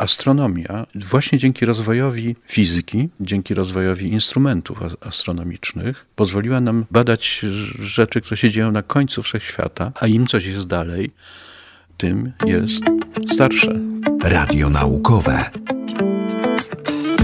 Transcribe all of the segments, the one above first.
astronomia właśnie dzięki rozwojowi fizyki, dzięki rozwojowi instrumentów astronomicznych pozwoliła nam badać rzeczy, które się dzieją na końcu wszechświata, a im coś jest dalej, tym jest starsze. Radio naukowe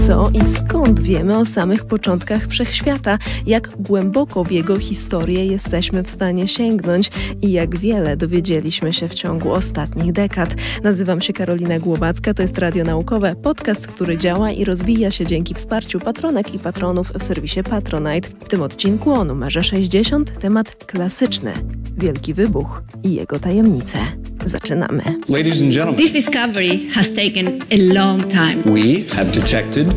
co i skąd wiemy o samych początkach wszechświata, jak głęboko w jego historię jesteśmy w stanie sięgnąć i jak wiele dowiedzieliśmy się w ciągu ostatnich dekad. Nazywam się Karolina Głowacka, to jest Radio Naukowe, podcast, który działa i rozwija się dzięki wsparciu patronek i patronów w serwisie Patronite. W tym odcinku o numerze 60 temat klasyczny Wielki Wybuch i jego tajemnice. Zaczynamy. Ladies and gentlemen. This discovery has taken a long time. We have detected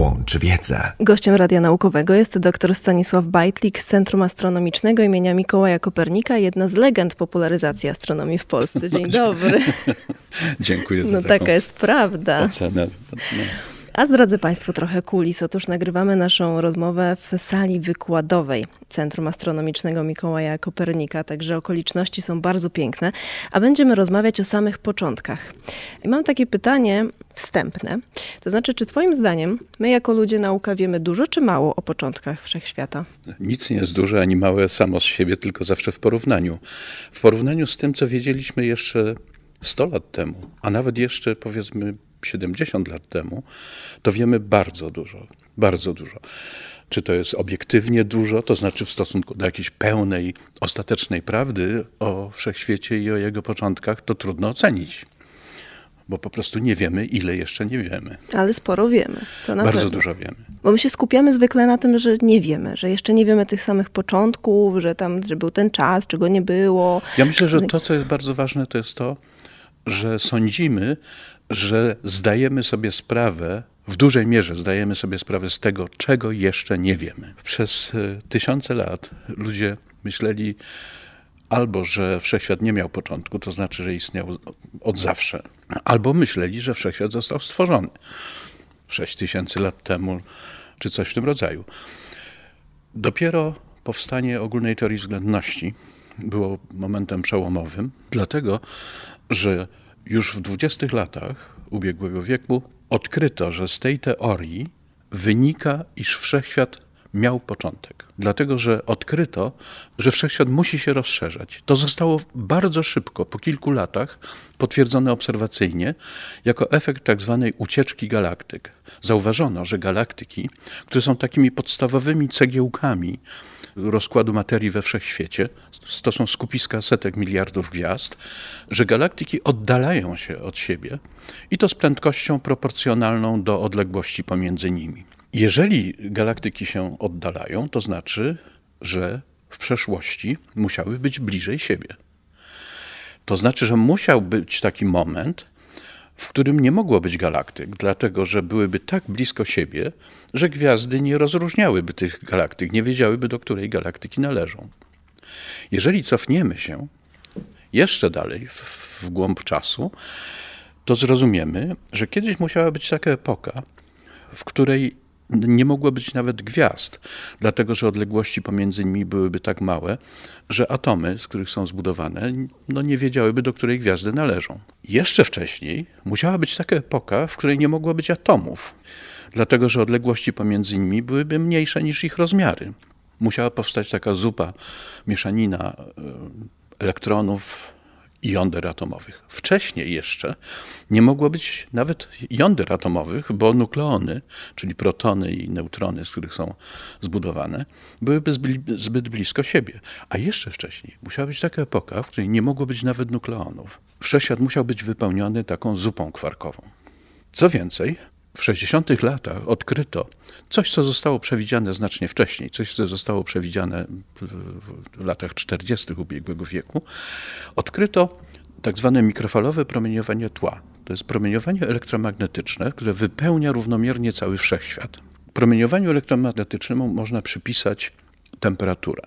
Łącz wiedzę. Gościem Radia Naukowego jest dr Stanisław Bajtlik z Centrum Astronomicznego imienia Mikołaja Kopernika, jedna z legend popularyzacji astronomii w Polsce. Dzień dobry. Dziękuję za No taka jest prawda. Ocenę. A zdradzę Państwu trochę kulis. Otóż nagrywamy naszą rozmowę w sali wykładowej Centrum Astronomicznego Mikołaja Kopernika, także okoliczności są bardzo piękne, a będziemy rozmawiać o samych początkach. I mam takie pytanie, wstępne. To znaczy, czy Twoim zdaniem my jako ludzie nauka wiemy dużo czy mało o początkach wszechświata? Nic nie jest duże ani małe samo z siebie, tylko zawsze w porównaniu. W porównaniu z tym, co wiedzieliśmy jeszcze 100 lat temu, a nawet jeszcze powiedzmy 70 lat temu, to wiemy bardzo dużo, bardzo dużo. Czy to jest obiektywnie dużo, to znaczy w stosunku do jakiejś pełnej, ostatecznej prawdy o wszechświecie i o jego początkach, to trudno ocenić bo po prostu nie wiemy, ile jeszcze nie wiemy. Ale sporo wiemy. To na Bardzo pewno. dużo wiemy. Bo my się skupiamy zwykle na tym, że nie wiemy, że jeszcze nie wiemy tych samych początków, że tam, że był ten czas, czego nie było. Ja myślę, że to, co jest bardzo ważne, to jest to, że sądzimy, że zdajemy sobie sprawę, w dużej mierze zdajemy sobie sprawę z tego, czego jeszcze nie wiemy. Przez e, tysiące lat ludzie myśleli albo, że wszechświat nie miał początku, to znaczy, że istniał od zawsze Albo myśleli, że wszechświat został stworzony 6 tysięcy lat temu, czy coś w tym rodzaju. Dopiero powstanie ogólnej teorii względności było momentem przełomowym, dlatego że już w 20 latach ubiegłego wieku odkryto, że z tej teorii wynika, iż wszechświat miał początek. Dlatego, że odkryto, że wszechświat musi się rozszerzać. To zostało bardzo szybko, po kilku latach, potwierdzone obserwacyjnie, jako efekt tzw. Tak ucieczki galaktyk. Zauważono, że galaktyki, które są takimi podstawowymi cegiełkami rozkładu materii we wszechświecie, to są skupiska setek miliardów gwiazd, że galaktyki oddalają się od siebie i to z prędkością proporcjonalną do odległości pomiędzy nimi. Jeżeli galaktyki się oddalają, to znaczy, że w przeszłości musiały być bliżej siebie. To znaczy, że musiał być taki moment, w którym nie mogło być galaktyk, dlatego że byłyby tak blisko siebie, że gwiazdy nie rozróżniałyby tych galaktyk, nie wiedziałyby, do której galaktyki należą. Jeżeli cofniemy się jeszcze dalej w, w głąb czasu, to zrozumiemy, że kiedyś musiała być taka epoka, w której nie mogło być nawet gwiazd, dlatego że odległości pomiędzy nimi byłyby tak małe, że atomy, z których są zbudowane, no nie wiedziałyby, do której gwiazdy należą. Jeszcze wcześniej musiała być taka epoka, w której nie mogło być atomów, dlatego że odległości pomiędzy nimi byłyby mniejsze niż ich rozmiary. Musiała powstać taka zupa, mieszanina e, elektronów, jąder atomowych. Wcześniej jeszcze nie mogło być nawet jąder atomowych, bo nukleony, czyli protony i neutrony, z których są zbudowane, byłyby zbyt blisko siebie. A jeszcze wcześniej musiała być taka epoka, w której nie mogło być nawet nukleonów. Wszechświat musiał być wypełniony taką zupą kwarkową. Co więcej, w 60. latach odkryto coś, co zostało przewidziane znacznie wcześniej, coś, co zostało przewidziane w latach 40. ubiegłego wieku. Odkryto tak zwane mikrofalowe promieniowanie tła. To jest promieniowanie elektromagnetyczne, które wypełnia równomiernie cały wszechświat. Promieniowaniu elektromagnetycznemu można przypisać temperaturę.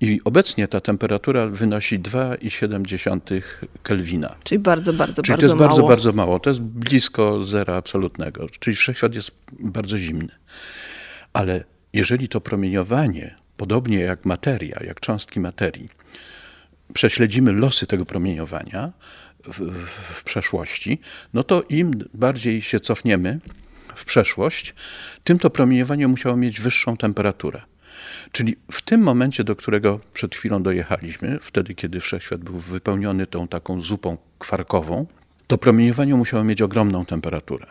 I obecnie ta temperatura wynosi 2,7 Kelwina. Czyli bardzo, bardzo, Czyli bardzo mało. to jest bardzo, bardzo mało. To jest blisko zera absolutnego. Czyli wszechświat jest bardzo zimny. Ale jeżeli to promieniowanie, podobnie jak materia, jak cząstki materii, prześledzimy losy tego promieniowania w, w, w, przeszłości, no to im bardziej się cofniemy w przeszłość, tym to promieniowanie musiało mieć wyższą temperaturę. Czyli w tym momencie, do którego przed chwilą dojechaliśmy, wtedy kiedy wszechświat był wypełniony tą taką zupą kwarkową, to promieniowanie musiało mieć ogromną temperaturę.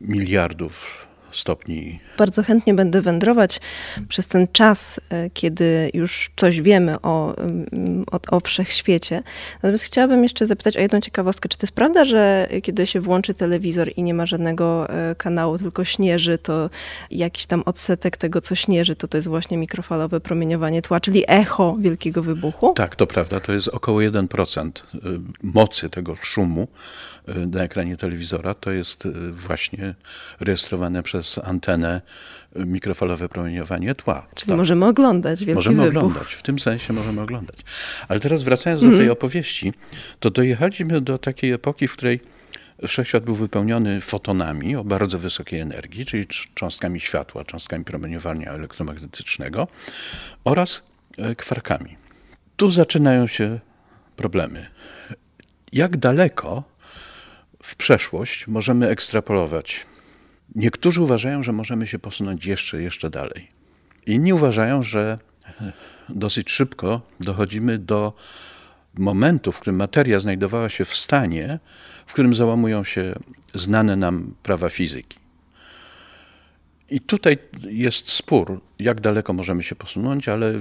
Miliardów stopni. Bardzo chętnie będę wędrować przez ten czas, e, kiedy już coś wiemy o, mm, o, o wszechświecie. Natomiast chciałabym jeszcze zapytać o jedną ciekawostkę. Czy to jest prawda, że kiedy się włączy telewizor i nie ma żadnego e, kanału, tylko śnieży, to jakiś tam odsetek tego, co śnieży, to to jest właśnie mikrofalowe promieniowanie tła, czyli echo wielkiego wybuchu? Tak, to prawda. To jest około 1% e, mocy tego szumu na ekranie telewizora. To jest właśnie rejestrowane przez przez antenę y, mikrofalowe promieniowanie tła. Czyli tak. możemy oglądać wielki Możemy wybuch. oglądać, w tym sensie możemy oglądać. Ale teraz wracając do mm. tej opowieści, to dojechaliśmy do takiej epoki, w której wszechświat był wypełniony fotonami o bardzo wysokiej energii, czyli cząstkami światła, cząstkami promieniowania elektromagnetycznego oraz e, kwarkami. Tu zaczynają się problemy. Jak daleko w przeszłość możemy ekstrapolować Niektórzy uważają, że możemy się posunąć jeszcze, jeszcze dalej. Inni uważają, że dosyć szybko dochodzimy do momentu, w którym materia znajdowała się w stanie, w którym załamują się znane nam prawa fizyki. I tutaj jest spór, jak daleko możemy się posunąć, ale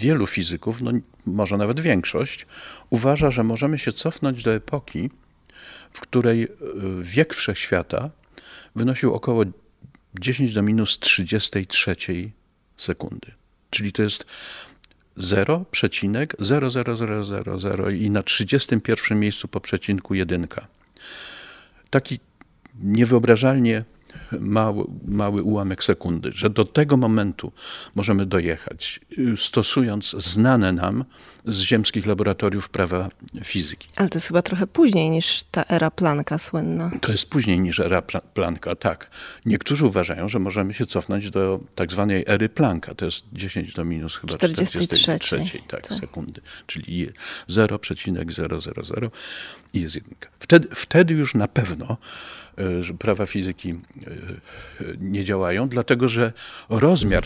wielu fizyków, no może nawet większość, uważa, że możemy się cofnąć do epoki, w której y, wiek wszechświata wynosił około 10 do minus 33 sekundy. Czyli to jest 0,00000 i na 31 miejscu po przecinku jedynka. Taki niewyobrażalnie mały, mały ułamek sekundy, że do tego momentu możemy dojechać, stosując znane nam z ziemskich laboratoriów prawa fizyki. Ale to jest chyba trochę później niż ta era Planka słynna. To jest później niż era Planka, tak. Niektórzy uważają, że możemy się cofnąć do tak zwanej ery Planka. To jest 10 do minus chyba 43, 43 tak, tak. sekundy, czyli 0,000 i jest jedynka. Wtedy, wtedy już na pewno e, prawa fizyki e, nie działają, dlatego że rozmiar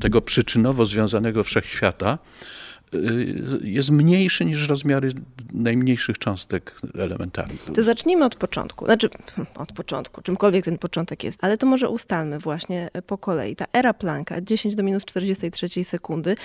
tego przyczynowo związanego wszechświata Y, jest mniejszy niż rozmiary najmniejszych cząstek elementarnych. To zacznijmy od początku. Znaczy, od początku, czymkolwiek ten początek jest. Ale to może ustalmy właśnie po kolei. Ta era Plancka, 10 do minus 43 sekundy,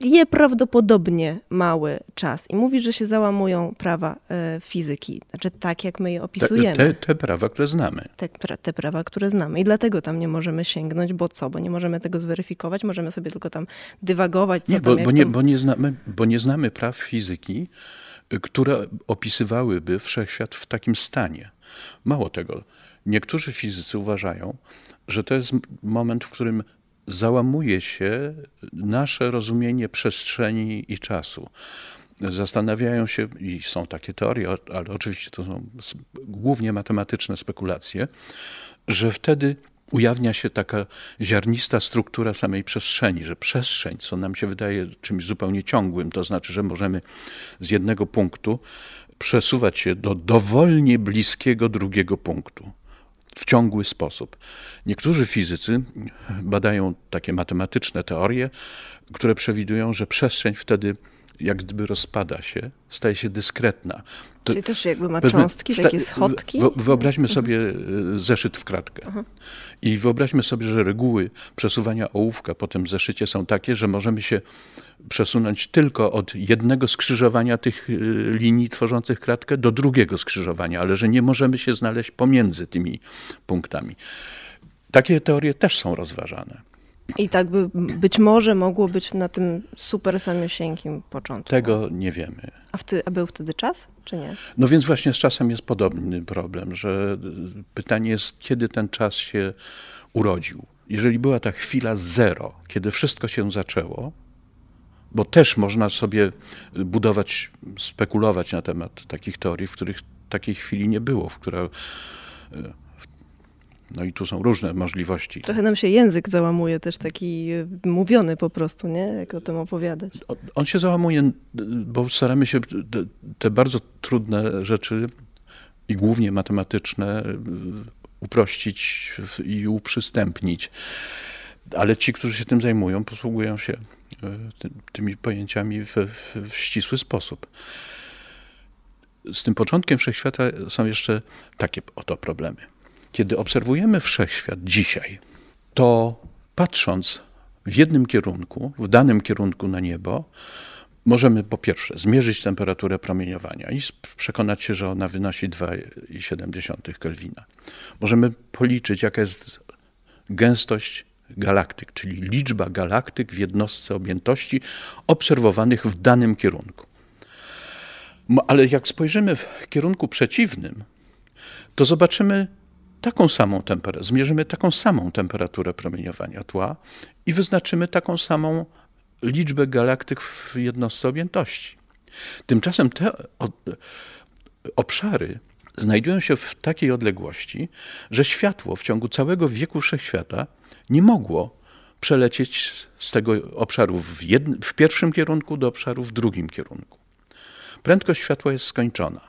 nieprawdopodobnie mały czas i mówi, że się załamują prawa e, fizyki, znaczy tak jak my je opisujemy. Te, te, te prawa, które znamy. Te, te, prawa, które znamy i dlatego tam nie możemy sięgnąć, bo co? Bo nie możemy tego zweryfikować, możemy sobie tylko tam dywagować. nie, bo, tam, bo nie, tam... bo, nie znamy, bo nie znamy praw fizyki, które opisywałyby wszechświat w takim stanie. Mało tego, niektórzy fizycy uważają, że to jest moment, w którym załamuje się nasze rozumienie przestrzeni i czasu. Zastanawiają się, i są takie teorie, ale oczywiście to są głównie matematyczne spekulacje, że wtedy ujawnia się taka ziarnista struktura samej przestrzeni, że przestrzeń, co nam się wydaje czymś zupełnie ciągłym, to znaczy, że możemy z jednego punktu przesuwać się do dowolnie bliskiego drugiego punktu w ciągły sposób. Niektórzy fizycy badają takie matematyczne teorie, które przewidują, że przestrzeń wtedy jak gdyby rozpada się, staje się dyskretna. To, Czyli też jakby ma cząstki, takie schodki? Wyobraźmy mhm. sobie e, zeszyt w kratkę. I wyobraźmy sobie, że reguły przesuwania ołówka po tym zeszycie są takie, że możemy się przesunąć tylko od jednego skrzyżowania tych e, linii tworzących kratkę do drugiego skrzyżowania, ale że nie możemy się znaleźć pomiędzy tymi punktami. Takie teorie też są rozważane. I tak by być może mogło być na tym super samiosieńkim początku. Tego nie wiemy. A, a był wtedy czas, czy nie? No więc właśnie z czasem jest podobny problem, że e, pytanie jest, kiedy ten czas się urodził. Jeżeli była ta chwila zero, kiedy wszystko się zaczęło, bo też można sobie e, budować, spekulować na temat takich teorii, w których takiej chwili nie było, w której no i tu są różne możliwości. Trochę nam się język załamuje, też taki e, mówiony po prostu, nie? Jak o tym opowiadać. On się załamuje, bo staramy się te bardzo trudne rzeczy i głównie matematyczne e, uprościć i uprzystępnić. Ale ci, którzy się tym zajmują, posługują się e, tymi pojęciami w, w ścisły sposób. Z tym początkiem wszechświata są jeszcze takie oto problemy. Kiedy obserwujemy wszechświat dzisiaj, to patrząc w jednym kierunku, w danym kierunku na niebo, możemy po pierwsze zmierzyć temperaturę promieniowania i przekonać się, że ona wynosi 2,7 Kelwina. Możemy policzyć, jaka jest gęstość galaktyk, czyli liczba galaktyk w jednostce objętości obserwowanych w danym kierunku. Ale jak spojrzymy w kierunku przeciwnym, to zobaczymy taką samą temperaturę, zmierzymy taką samą temperaturę promieniowania tła i wyznaczymy taką samą liczbę galaktyk w jednostce objętości. Tymczasem te obszary znajdują się w takiej odległości, że światło w ciągu całego wieku wszechświata nie mogło przelecieć z tego obszaru w, jednym, w pierwszym kierunku do obszaru w drugim kierunku. Prędkość światła jest skończona.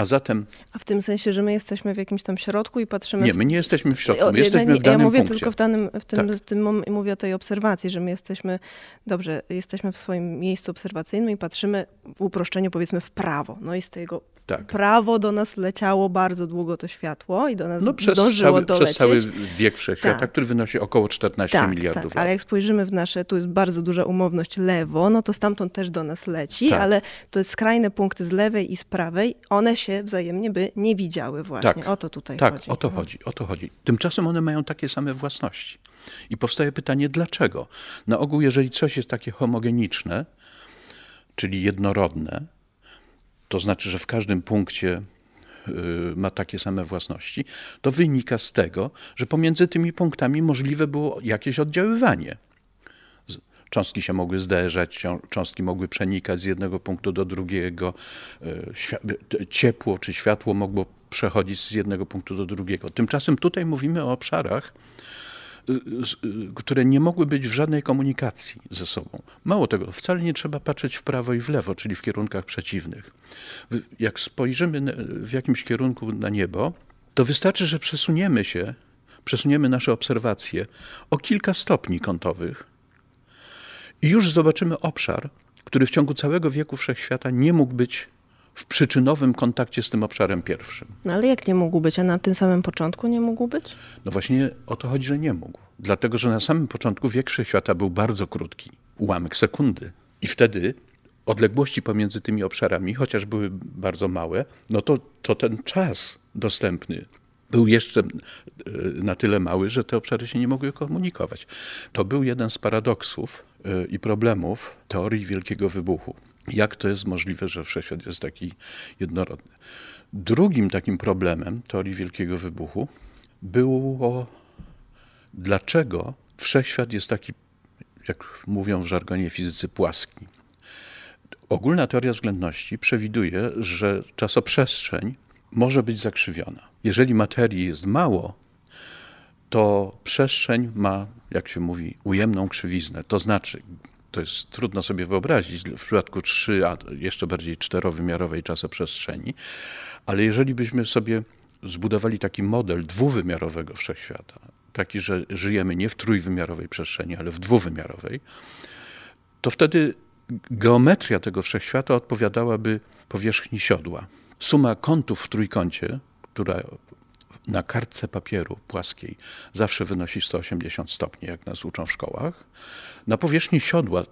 A zatem. A w tym sensie, że my jesteśmy w jakimś tam środku i patrzymy. Nie, my nie jesteśmy w środku, my jesteśmy w danym Ja mówię punkcie. tylko w danym, w tym, tak. w tym mówię o tej obserwacji, że my jesteśmy, dobrze, jesteśmy w swoim miejscu obserwacyjnym i patrzymy w uproszczeniu powiedzmy w prawo. No i z tego tak. prawo do nas leciało bardzo długo to światło i do nas no, przez zdążyło cały, dolecieć. Przez cały wiek wszechświata, tak. który wynosi około 14 tak, miliardów tak. lat. Ale jak spojrzymy w nasze, tu jest bardzo duża umowność lewo, no to stamtąd też do nas leci, tak. ale to skrajne punkty z lewej i z prawej, one się wzajemnie by nie widziały właśnie. Tak. O to tutaj tak, chodzi. Tak, o to mhm. chodzi, o to chodzi. Tymczasem one mają takie same własności. I powstaje pytanie, dlaczego? Na ogół, jeżeli coś jest takie homogeniczne, czyli jednorodne, to znaczy, że w każdym punkcie y, ma takie same własności, to wynika z tego, że pomiędzy tymi punktami możliwe było jakieś oddziaływanie. Cząstki się mogły zderzać, cząstki mogły przenikać z jednego punktu do drugiego, y, ciepło czy światło mogło przechodzić z jednego punktu do drugiego. Tymczasem tutaj mówimy o obszarach, Y, y, które nie mogły być w żadnej komunikacji ze sobą. Mało tego, wcale nie trzeba patrzeć w prawo i w lewo, czyli w kierunkach przeciwnych. Jak spojrzymy w jakimś kierunku na niebo, to wystarczy, że przesuniemy się, przesuniemy nasze obserwacje o kilka stopni kątowych i już zobaczymy obszar, który w ciągu całego wieku wszechświata nie mógł być w przyczynowym kontakcie z tym obszarem pierwszym. No ale jak nie mógł być? A na tym samym początku nie mógł być? No właśnie o to chodzi, że nie mógł. Dlatego, że na samym początku wiek świata był bardzo krótki, ułamek sekundy. I wtedy odległości pomiędzy tymi obszarami, chociaż były bardzo małe, no to, to ten czas dostępny był jeszcze e, na tyle mały, że te obszary się nie mogły komunikować. To był jeden z paradoksów e, i problemów teorii Wielkiego Wybuchu jak to jest możliwe, że wszechświat jest taki jednorodny. Drugim takim problemem teorii Wielkiego Wybuchu było, dlaczego wszechświat jest taki, jak mówią w żargonie fizycy, płaski. Ogólna teoria względności przewiduje, że czasoprzestrzeń może być zakrzywiona. Jeżeli materii jest mało, to przestrzeń ma, jak się mówi, ujemną krzywiznę. To znaczy, to jest trudno sobie wyobrazić w przypadku trzy, a jeszcze bardziej czterowymiarowej czasoprzestrzeni, ale jeżeli byśmy sobie zbudowali taki model dwuwymiarowego wszechświata, taki, że żyjemy nie w trójwymiarowej przestrzeni, ale w dwuwymiarowej, to wtedy geometria tego wszechświata odpowiadałaby powierzchni siodła. Suma kątów w trójkącie, która na kartce papieru płaskiej zawsze wynosi 180 stopni, jak nas uczą w szkołach. Na powierzchni siodła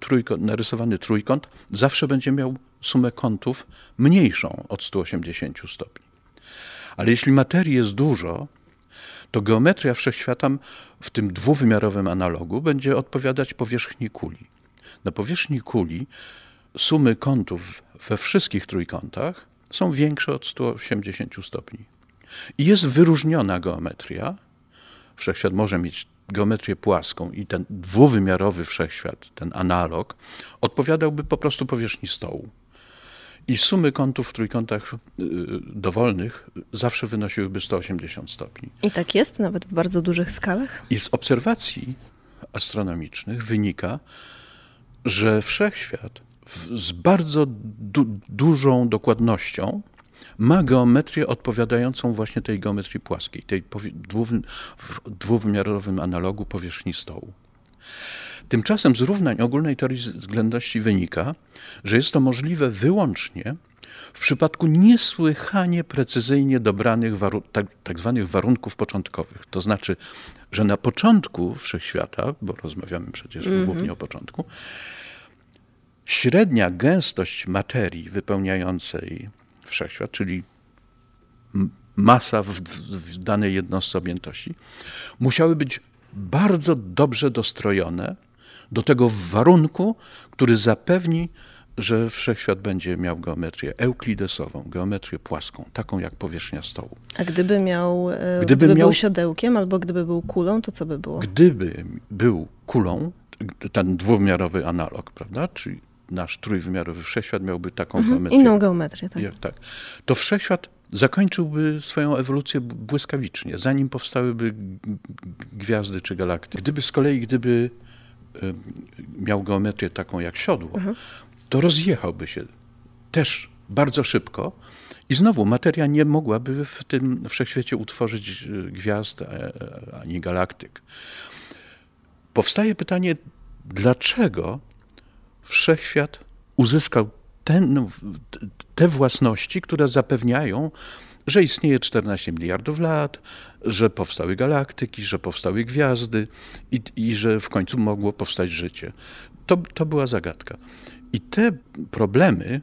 trójkąt, narysowany trójkąt zawsze będzie miał sumę kątów mniejszą od 180 stopni. Ale jeśli materii jest dużo, to geometria wszechświata w tym dwuwymiarowym analogu będzie odpowiadać powierzchni kuli. Na powierzchni kuli sumy kątów we wszystkich trójkątach są większe od 180 stopni. I jest wyróżniona geometria. Wszechświat może mieć geometrię płaską i ten dwuwymiarowy wszechświat, ten analog, odpowiadałby po prostu powierzchni stołu. I sumy kątów w trójkątach y, dowolnych zawsze wynosiłyby 180 stopni. I tak jest, nawet w bardzo dużych skalach? I z obserwacji astronomicznych wynika, że wszechświat z bardzo du dużą dokładnością ma geometrię odpowiadającą właśnie tej geometrii płaskiej, tej w dwuwymiarowym analogu powierzchni stołu. Tymczasem z równań ogólnej teorii względności wynika, że jest to możliwe wyłącznie w przypadku niesłychanie precyzyjnie dobranych waru tak, tak zwanych warunków początkowych. To znaczy, że na początku wszechświata, bo rozmawiamy przecież mm -hmm. głównie o początku, średnia gęstość materii wypełniającej wszechświat, czyli masa w, w danej jednostce objętości, musiały być bardzo dobrze dostrojone do tego warunku, który zapewni, że wszechświat będzie miał geometrię euklidesową, geometrię płaską, taką jak powierzchnia stołu. A gdyby miał, e, gdyby, gdyby miał, był siodełkiem albo gdyby był kulą, to co by było? Gdyby był kulą, ten dwuwymiarowy analog, prawda, czyli nasz trójwymiarowy wszechświat miałby taką mhm, geometrię. Inną geometrię, tak. Jak, tak. To wszechświat zakończyłby swoją ewolucję błyskawicznie, zanim powstałyby gwiazdy czy galaktyki. Gdyby z kolei, gdyby miał geometrię taką jak siodło, mhm. to rozjechałby się też bardzo szybko. I znowu materia nie mogłaby w tym wszechświecie utworzyć e, gwiazd e, e, ani galaktyk. Powstaje pytanie, dlaczego wszechświat uzyskał ten, no, te własności, które zapewniają, że istnieje 14 miliardów lat, że powstały galaktyki, że powstały gwiazdy i, i że w końcu mogło powstać życie. To, to była zagadka. I te problemy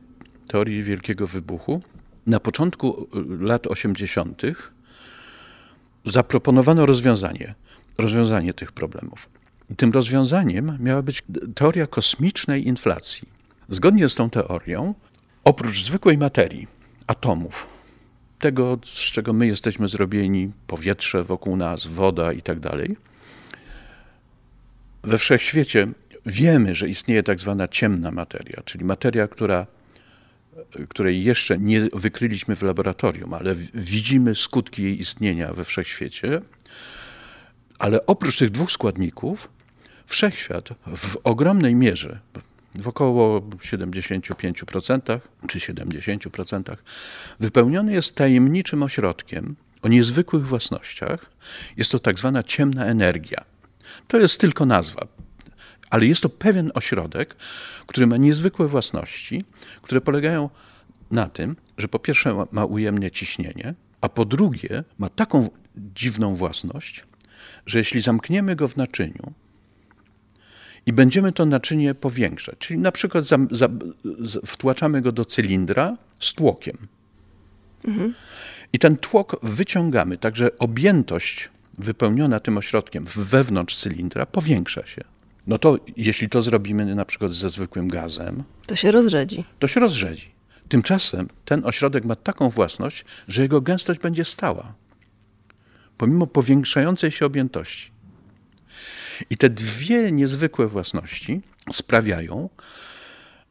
teorii Wielkiego Wybuchu na początku y, lat 80. zaproponowano rozwiązanie, rozwiązanie tych problemów. Tym rozwiązaniem miała być teoria kosmicznej inflacji. Zgodnie z tą teorią, oprócz zwykłej materii, atomów, tego, z czego my jesteśmy zrobieni, powietrze wokół nas, woda i tak dalej, we wszechświecie wiemy, że istnieje tak zwana ciemna materia, czyli materia, która, której jeszcze nie wykryliśmy w laboratorium, ale widzimy skutki jej istnienia we wszechświecie. Ale oprócz tych dwóch składników, wszechświat w ogromnej mierze, w około 75% czy 70%, wypełniony jest tajemniczym ośrodkiem o niezwykłych własnościach. Jest to tak zwana ciemna energia. To jest tylko nazwa, ale jest to pewien ośrodek, który ma niezwykłe własności, które polegają na tym, że po pierwsze ma ujemne ciśnienie, a po drugie ma taką dziwną własność, że jeśli zamkniemy go w naczyniu i będziemy to naczynie powiększać, czyli na przykład za, za, wtłaczamy go do cylindra z tłokiem mhm. i ten tłok wyciągamy, także objętość wypełniona tym ośrodkiem wewnątrz cylindra powiększa się. No to jeśli to zrobimy na przykład ze zwykłym gazem, to się rozrzedzi. To się rozrzedzi. Tymczasem ten ośrodek ma taką własność, że jego gęstość będzie stała pomimo powiększającej się objętości. I te dwie niezwykłe własności sprawiają,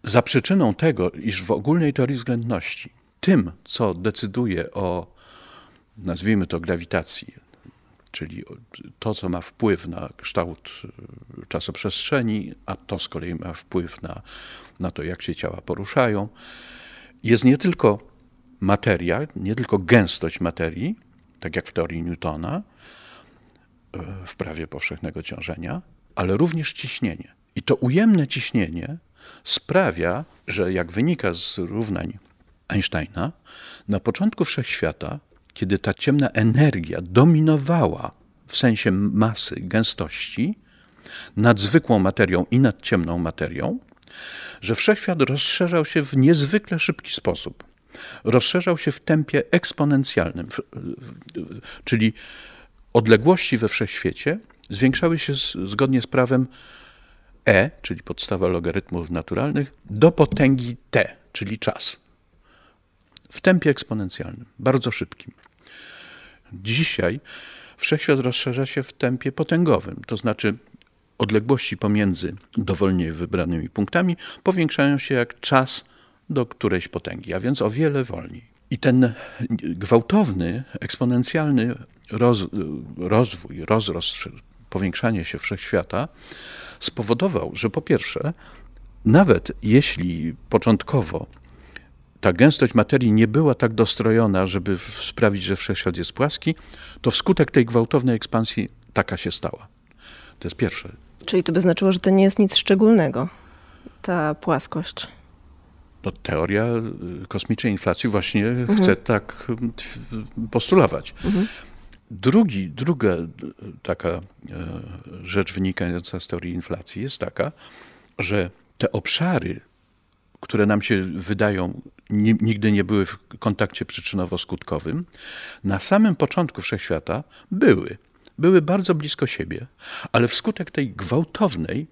za przyczyną tego, iż w ogólnej teorii względności tym, co decyduje o, nazwijmy to, grawitacji, czyli to, co ma wpływ na kształt y, czasoprzestrzeni, a to z kolei ma wpływ na, na to, jak się ciała poruszają, jest nie tylko materia, nie tylko gęstość materii, tak jak w teorii Newtona, e, w prawie powszechnego ciążenia, ale również ciśnienie. I to ujemne ciśnienie sprawia, że jak wynika z równań Einsteina, na początku wszechświata, kiedy ta ciemna energia dominowała w sensie masy, gęstości nad zwykłą materią i nad ciemną materią, że wszechświat rozszerzał się w niezwykle szybki sposób rozszerzał się w tempie eksponencjalnym, czyli odległości we wszechświecie zwiększały się z, zgodnie z prawem E, czyli podstawa logarytmów naturalnych, do potęgi T, czyli czas. W tempie eksponencjalnym, bardzo szybkim. Dzisiaj wszechświat rozszerza się w tempie potęgowym, to znaczy odległości pomiędzy dowolnie wybranymi punktami powiększają się jak czas do którejś potęgi, a więc o wiele wolniej. I ten gwałtowny, eksponencjalny roz, rozwój, rozrost, powiększanie się wszechświata spowodował, że po pierwsze, nawet jeśli początkowo ta gęstość materii nie była tak dostrojona, żeby sprawić, że wszechświat jest płaski, to wskutek tej gwałtownej ekspansji taka się stała. To jest pierwsze. Czyli to by znaczyło, że to nie jest nic szczególnego, ta płaskość no, teoria y, kosmicznej inflacji właśnie mhm. chce tak y, postulować. Mhm. Drugi, druga y, taka rzecz wynikająca z teorii inflacji jest taka, że te obszary, które nam się wydają, nigdy nie były w kontakcie przyczynowo-skutkowym, na samym początku wszechświata były. Były bardzo blisko siebie, ale wskutek tej gwałtownej,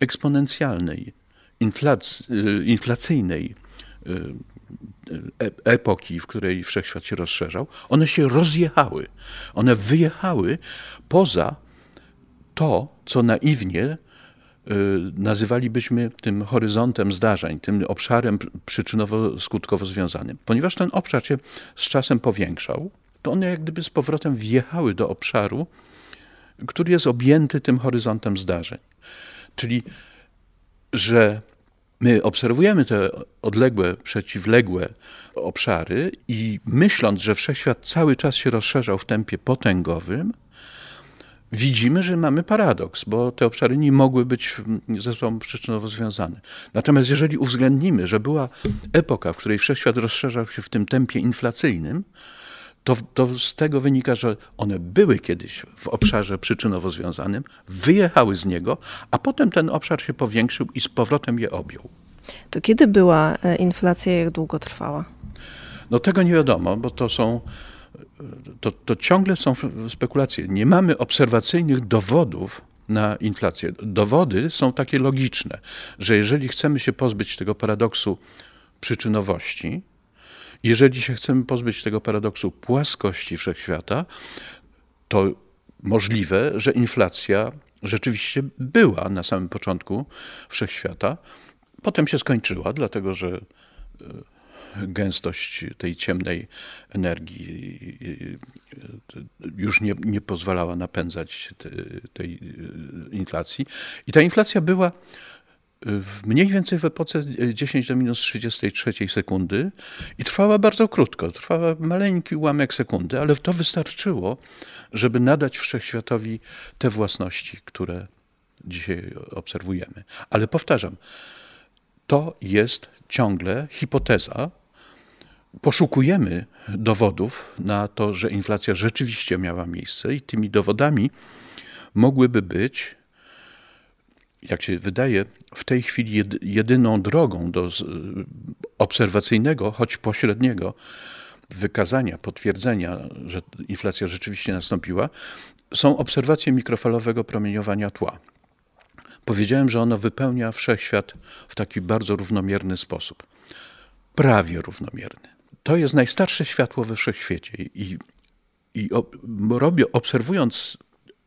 eksponencjalnej inflac y, inflacyjnej y, y, epoki, w której wszechświat się rozszerzał, one się rozjechały. One wyjechały poza to, co naiwnie nazywalibyśmy tym horyzontem zdarzeń, tym obszarem przyczynowo-skutkowo związanym. Ponieważ ten obszar się z czasem powiększał, to one jak gdyby z powrotem wjechały do obszaru, który jest objęty tym horyzontem zdarzeń. Czyli że my obserwujemy te odległe, przeciwległe obszary i myśląc, że wszechświat cały czas się rozszerzał w tempie potęgowym, widzimy, że mamy paradoks, bo te obszary nie mogły być mm, ze sobą przyczynowo związane. Natomiast jeżeli uwzględnimy, że była epoka, w której wszechświat rozszerzał się w tym tempie inflacyjnym, to, to z tego wynika, że one były kiedyś w obszarze przyczynowo związanym, wyjechały z niego, a potem ten obszar się powiększył i z powrotem je objął. To kiedy była e, inflacja, jak długo trwała? No tego nie wiadomo, bo to są e, to, to ciągle są spekulacje. Nie mamy obserwacyjnych dowodów na inflację. Dowody są takie logiczne, że jeżeli chcemy się pozbyć tego paradoksu przyczynowości, jeżeli się chcemy pozbyć tego paradoksu płaskości wszechświata, to możliwe, że inflacja rzeczywiście była na samym początku wszechświata, potem się skończyła, dlatego że e, gęstość tej ciemnej energii e, e, już nie, nie pozwalała napędzać tej inflacji. I ta inflacja była w mniej więcej w epoce 10 e, do minus 33 sekundy i trwała bardzo krótko, trwała maleńki ułamek sekundy, ale to wystarczyło, żeby nadać wszechświatowi te własności, które dzisiaj obserwujemy. Ale powtarzam, to jest ciągle hipoteza. Poszukujemy dowodów na to, że inflacja rzeczywiście miała miejsce i tymi dowodami mogłyby być jak się wydaje, w tej chwili jedyną drogą do obserwacyjnego, choć pośredniego wykazania, potwierdzenia, że inflacja rzeczywiście nastąpiła, są obserwacje mikrofalowego promieniowania tła. Powiedziałem, że ono wypełnia wszechświat w taki bardzo równomierny sposób. Prawie równomierny. To jest najstarsze światło we wszechświecie i, i ob, robię, obserwując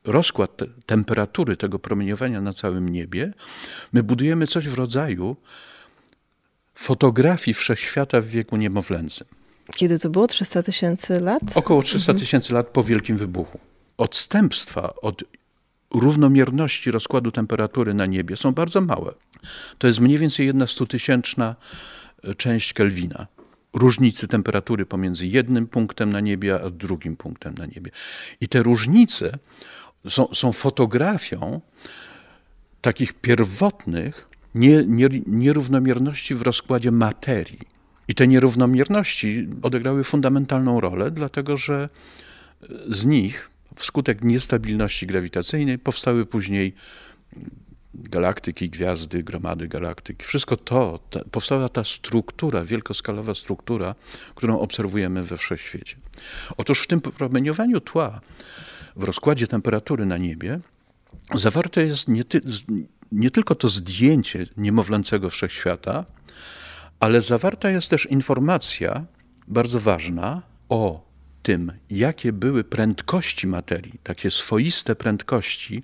rozkład temperatury tego promieniowania na całym niebie, my budujemy coś w rodzaju fotografii wszechświata w wieku niemowlęcym. Kiedy to było? 300 tysięcy lat? Około 300 mhm. tysięcy mhm. lat po Wielkim Wybuchu. Odstępstwa od równomierności rozkładu temperatury na niebie są bardzo małe. To jest mniej więcej jedna stutysięczna e, część Kelwina różnicy temperatury pomiędzy jednym punktem na niebie a drugim punktem na niebie. I te różnice są, są fotografią takich pierwotnych nie, nie, nierównomierności w rozkładzie materii. I te nierównomierności odegrały fundamentalną rolę, dlatego że e, z nich wskutek niestabilności grawitacyjnej powstały później mm, galaktyki, gwiazdy, gromady galaktyk. Wszystko to, ta, powstała ta struktura, wielkoskalowa struktura, którą obserwujemy we wszechświecie. Otóż w tym promieniowaniu tła w rozkładzie temperatury na niebie zawarte jest nie, ty, nie tylko to zdjęcie niemowlęcego wszechświata, ale zawarta jest też informacja bardzo ważna o tym, jakie były prędkości materii, takie swoiste prędkości,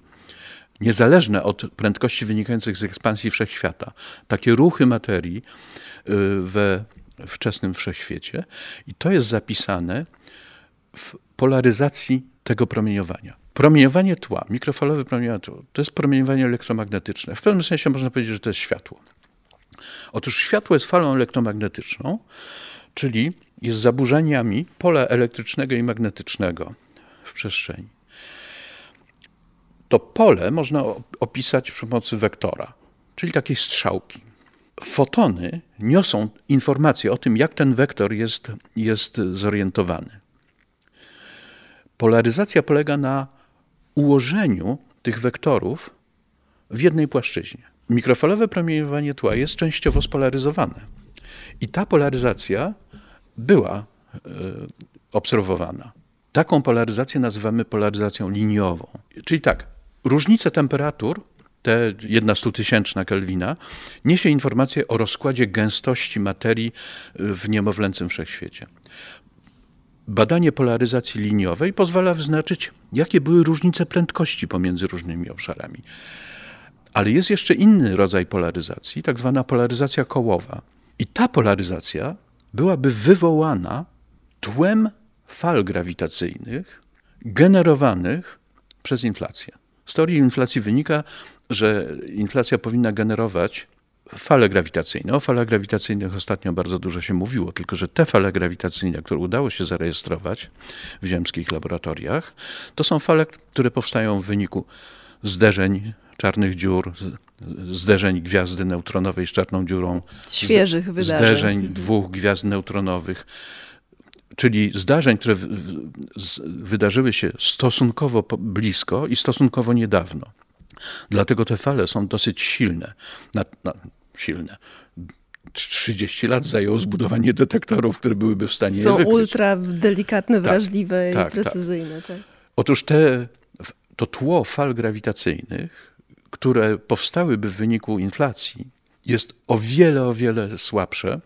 niezależne od prędkości wynikających z ekspansji wszechświata, takie ruchy materii y, we wczesnym wszechświecie. I to jest zapisane w polaryzacji tego promieniowania. Promieniowanie tła, mikrofalowe promieniowanie tła, to jest promieniowanie elektromagnetyczne. W pewnym sensie można powiedzieć, że to jest światło. Otóż światło jest falą elektromagnetyczną, czyli jest zaburzeniami pola elektrycznego i magnetycznego w przestrzeni. To pole można opisać przy pomocy wektora, czyli takiej strzałki. Fotony niosą informację o tym, jak ten wektor jest, jest zorientowany. Polaryzacja polega na ułożeniu tych wektorów w jednej płaszczyźnie. Mikrofalowe promieniowanie tła jest częściowo spolaryzowane. I ta polaryzacja była e, obserwowana. Taką polaryzację nazywamy polaryzacją liniową. Czyli tak, różnice temperatur, te jedna stutysięczna Kelwina, niesie informację o rozkładzie gęstości materii w niemowlęcym wszechświecie. Badanie polaryzacji liniowej pozwala wyznaczyć, jakie były różnice prędkości pomiędzy różnymi obszarami. Ale jest jeszcze inny rodzaj polaryzacji, tak zwana polaryzacja kołowa. I ta polaryzacja byłaby wywołana tłem fal grawitacyjnych generowanych przez inflację. Z teorii inflacji wynika, że inflacja powinna generować fale grawitacyjne. O falach grawitacyjnych ostatnio bardzo dużo się mówiło, tylko że te fale grawitacyjne, które udało się zarejestrować w ziemskich laboratoriach, to są fale, które powstają w wyniku zderzeń czarnych dziur, zderzeń gwiazdy neutronowej z czarną dziurą, świeżych wydarzeń, zderzeń mhm. dwóch gwiazd neutronowych czyli zdarzeń, które wydarzyły się stosunkowo blisko i stosunkowo niedawno. Dlatego te fale są dosyć silne. Na, na, silne. 30 lat zajęło zbudowanie detektorów, które byłyby w stanie Są je ultra delikatne, tak, wrażliwe tak, i tak, precyzyjne. Tak. Otóż te, to tło fal grawitacyjnych, które powstałyby w wyniku inflacji, jest o wiele, o wiele słabsze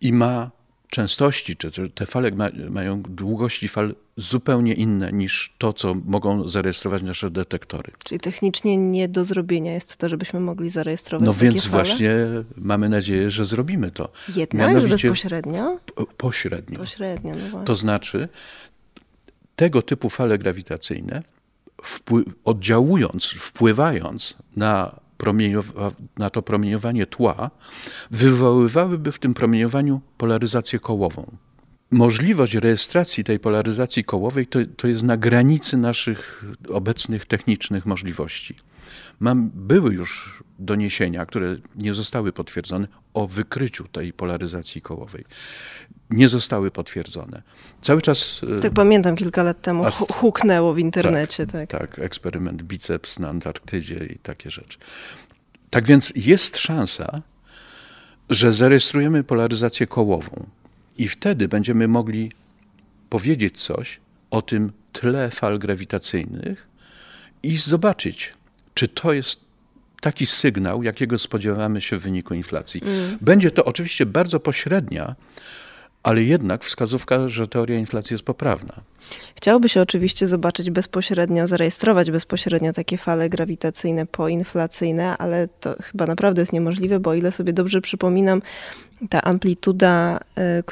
i ma częstości, czy te fale mają długości fal zupełnie inne niż to, co mogą zarejestrować nasze detektory. Czyli technicznie nie do zrobienia jest to, żebyśmy mogli zarejestrować. No więc fale? właśnie mamy nadzieję, że zrobimy to. Jednak Mianowicie, bezpośrednio? Pośrednio. Pośrednio, no właśnie. To znaczy, tego typu fale grawitacyjne, wpły- oddziałując, wpływając na na to promieniowanie tła, wywoływałyby w tym promieniowaniu polaryzację kołową. Możliwość rejestracji tej polaryzacji kołowej to, to jest na granicy naszych obecnych technicznych możliwości. Mam, były już doniesienia, które nie zostały potwierdzone, o wykryciu tej polaryzacji kołowej. Nie zostały potwierdzone. Cały czas. E, tak pamiętam kilka lat temu, ast... huknęło w internecie. Tak, tak. tak, eksperyment biceps na Antarktydzie i takie rzeczy. Tak więc jest szansa, że zarejestrujemy polaryzację kołową i wtedy będziemy mogli powiedzieć coś o tym tle fal grawitacyjnych i zobaczyć, czy to jest taki sygnał, jakiego spodziewamy się w wyniku inflacji. Mm. Będzie to oczywiście bardzo pośrednia, ale jednak wskazówka, że teoria inflacji jest poprawna. Chciałoby się oczywiście zobaczyć bezpośrednio, zarejestrować bezpośrednio takie fale grawitacyjne poinflacyjne, ale to chyba naprawdę jest niemożliwe, bo o ile sobie dobrze przypominam, ta amplituda, y,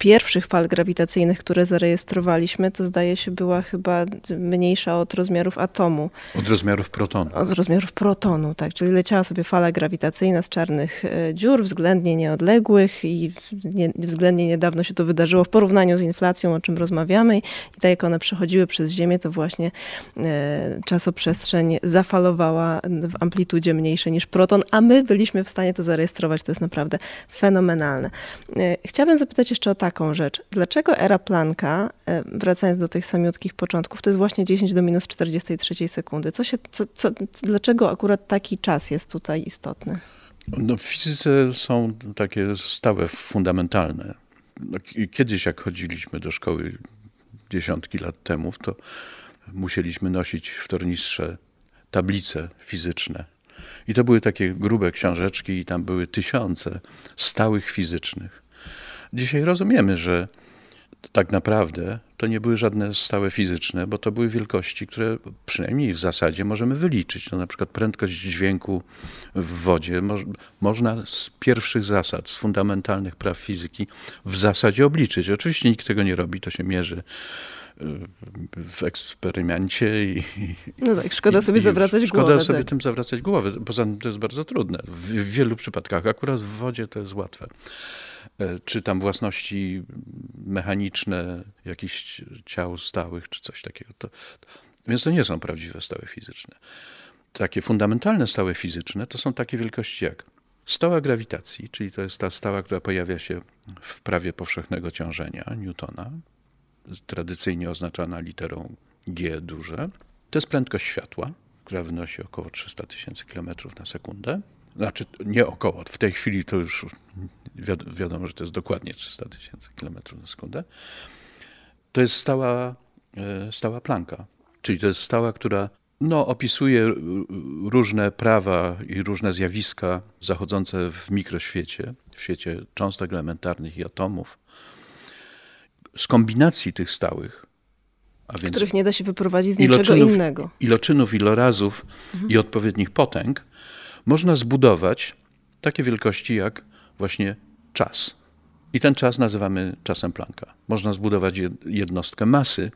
pierwszych fal grawitacyjnych, które zarejestrowaliśmy, to zdaje się była chyba mniejsza od rozmiarów atomu. Od rozmiarów protonu. Od rozmiarów protonu, tak. Czyli leciała sobie fala grawitacyjna z czarnych e, dziur, względnie nieodległych i względnie niedawno się to wydarzyło w porównaniu z inflacją, o czym rozmawiamy. I tak jak one przechodziły przez Ziemię, to właśnie e, czasoprzestrzeń zafalowała w amplitudzie mniejszej niż proton, a my byliśmy w stanie to zarejestrować. To jest naprawdę fenomenalne. E, chciałabym zapytać jeszcze o tak taką rzecz. Dlaczego era Plancka, e, wracając do tych samiutkich początków, to jest właśnie 10 do minus 43 sekundy? Co się, co, co, dlaczego akurat taki czas jest tutaj istotny? No, w fizyce są takie stałe, fundamentalne. No, kiedyś, jak chodziliśmy do szkoły dziesiątki lat temu, to musieliśmy nosić w tornistrze tablice fizyczne. I to były takie grube książeczki, i tam były tysiące stałych fizycznych. Dzisiaj rozumiemy, że tak naprawdę to nie były żadne stałe fizyczne, bo to były wielkości, które przynajmniej w zasadzie możemy wyliczyć. No, na przykład prędkość dźwięku w wodzie mo można z pierwszych zasad, z fundamentalnych praw fizyki w zasadzie obliczyć. Oczywiście nikt tego nie robi, to się mierzy y, w eksperymencie. I, no tak, szkoda i, sobie i zawracać szkoda głowę. Szkoda sobie tak. tym zawracać głowę, poza tym to jest bardzo trudne. W, w wielu przypadkach, akurat w wodzie to jest łatwe. E, czy tam własności mechaniczne jakichś ciał stałych, czy coś takiego. To, więc to nie są prawdziwe stałe fizyczne. Takie fundamentalne stałe fizyczne to są takie wielkości jak stała grawitacji, czyli to jest ta stała, która pojawia się w prawie powszechnego ciążenia Newtona, tradycyjnie oznaczana literą G duże. To jest prędkość światła, która wynosi około 300 tysięcy km na sekundę znaczy nie około, w tej chwili to już wiadomo, wiadomo że to jest dokładnie 300 tysięcy kilometrów na sekundę, to jest stała, e, stała planka. Czyli to jest stała, która no, opisuje różne prawa i różne zjawiska zachodzące w mikroświecie, w świecie cząstek elementarnych i atomów. Z kombinacji tych stałych, a których nie da się wyprowadzić z niczego innego. Iloczynów, ilorazów mhm. i odpowiednich potęg, można zbudować takie wielkości jak właśnie czas. I ten czas nazywamy czasem Plancka. Można zbudować jednostkę masy,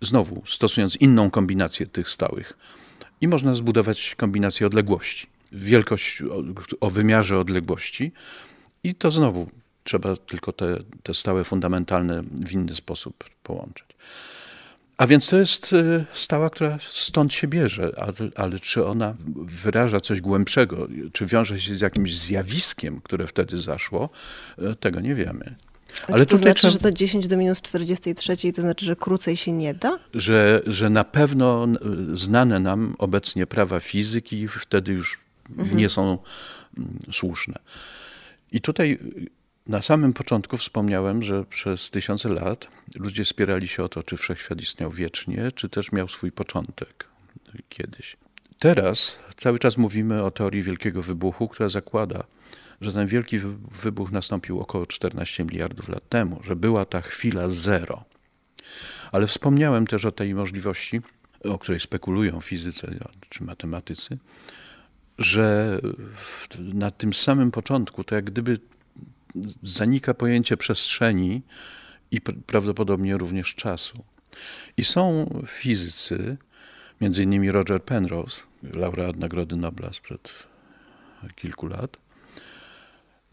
znowu stosując inną kombinację tych stałych. I można zbudować kombinację odległości, wielkość o, o wymiarze odległości. I to znowu trzeba tylko te, te stałe fundamentalne w inny sposób połączyć. A więc to jest y, stała, która stąd się bierze, ale, ale, czy ona wyraża coś głębszego, czy wiąże się z jakimś zjawiskiem, które wtedy zaszło, y, tego nie wiemy. Ale czy to znaczy, trzeba... że to 10 do minus 43 to znaczy, że krócej się nie da? Że, że na pewno y, znane nam obecnie prawa fizyki wtedy już mhm. nie są mm, słuszne. I tutaj na samym początku wspomniałem, że przez tysiące lat ludzie spierali się o to, czy wszechświat istniał wiecznie, czy też miał swój początek kiedyś. Teraz cały czas mówimy o teorii wielkiego wybuchu, która zakłada, że ten wielki wybuch nastąpił około 14 miliardów lat temu, że była ta chwila zero. Ale wspomniałem też o tej możliwości, o której spekulują fizycy czy matematycy, że na tym samym początku to jak gdyby zanika pojęcie przestrzeni i prawdopodobnie również czasu. I są fizycy, między innymi Roger Penrose, laureat Nagrody Nobla sprzed kilku lat,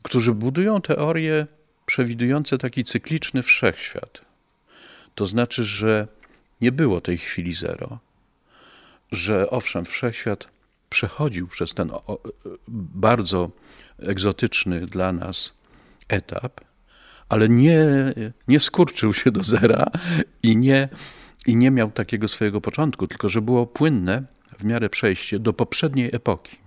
którzy budują teorie przewidujące taki cykliczny wszechświat. To znaczy, że nie było tej chwili zero, że owszem, wszechświat przechodził przez ten bardzo egzotyczny dla nas etap, ale nie, nie skurczył się do zera i nie, i nie miał takiego swojego początku, tylko że było płynne w miarę przejście do poprzedniej epoki.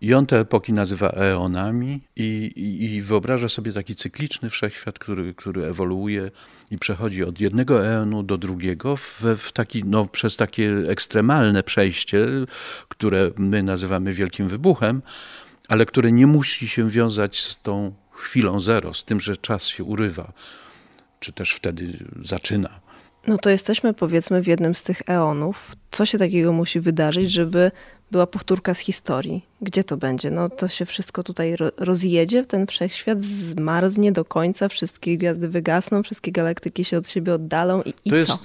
I on te epoki nazywa eonami i, i, i, wyobraża sobie taki cykliczny wszechświat, który, który ewoluuje i przechodzi od jednego eonu do drugiego w, w taki, no, przez takie ekstremalne przejście, które my nazywamy wielkim wybuchem, ale które nie musi się wiązać z tą chwilą zero, z tym, że czas się urywa, czy też wtedy zaczyna. No to jesteśmy powiedzmy w jednym z tych eonów. Co się takiego musi wydarzyć, żeby była powtórka z historii. Gdzie to będzie? No to się wszystko tutaj rozjedzie, ten wszechświat zmarznie do końca, wszystkie gwiazdy wygasną, wszystkie galaktyki się od siebie oddalą i, i to jest, co?